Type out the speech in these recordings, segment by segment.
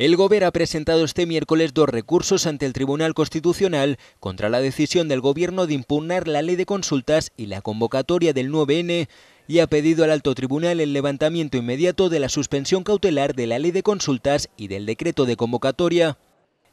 El Gober ha presentado este miércoles dos recursos ante el Tribunal Constitucional contra la decisión del Gobierno de impugnar la ley de consultas y la convocatoria del 9N y ha pedido al alto tribunal el levantamiento inmediato de la suspensión cautelar de la ley de consultas y del decreto de convocatoria.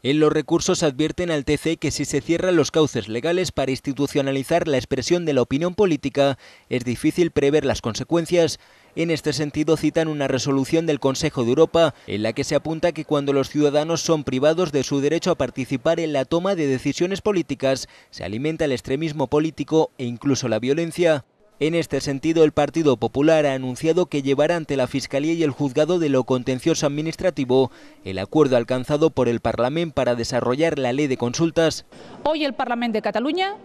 En los recursos advierten al TC que si se cierran los cauces legales para institucionalizar la expresión de la opinión política, es difícil prever las consecuencias en este sentido citan una resolución del Consejo de Europa en la que se apunta que cuando los ciudadanos son privados de su derecho a participar en la toma de decisiones políticas, se alimenta el extremismo político e incluso la violencia. En este sentido, el Partido Popular ha anunciado que llevará ante la Fiscalía y el Juzgado de lo Contencioso Administrativo el acuerdo alcanzado por el Parlamento para desarrollar la ley de consultas. Hoy el Parlamento de Cataluña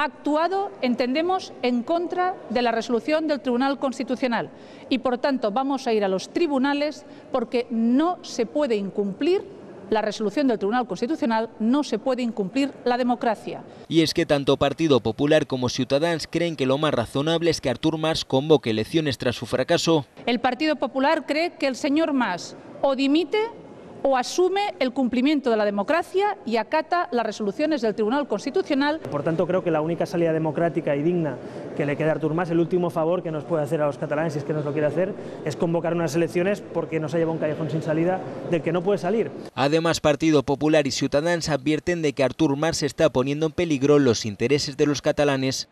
ha actuado, entendemos, en contra de la resolución del Tribunal Constitucional y, por tanto, vamos a ir a los tribunales porque no se puede incumplir la resolución del Tribunal Constitucional no se puede incumplir la democracia. Y es que tanto Partido Popular como Ciudadanos creen que lo más razonable es que Artur Mas convoque elecciones tras su fracaso. El Partido Popular cree que el señor Mas o dimite o asume el cumplimiento de la democracia y acata las resoluciones del Tribunal Constitucional. Por tanto, creo que la única salida democrática y digna que le queda a Artur Mas, el último favor que nos puede hacer a los catalanes, si es que nos lo quiere hacer, es convocar unas elecciones porque nos ha llevado un callejón sin salida del que no puede salir. Además, Partido Popular y Ciudadanos advierten de que Artur Mas está poniendo en peligro los intereses de los catalanes.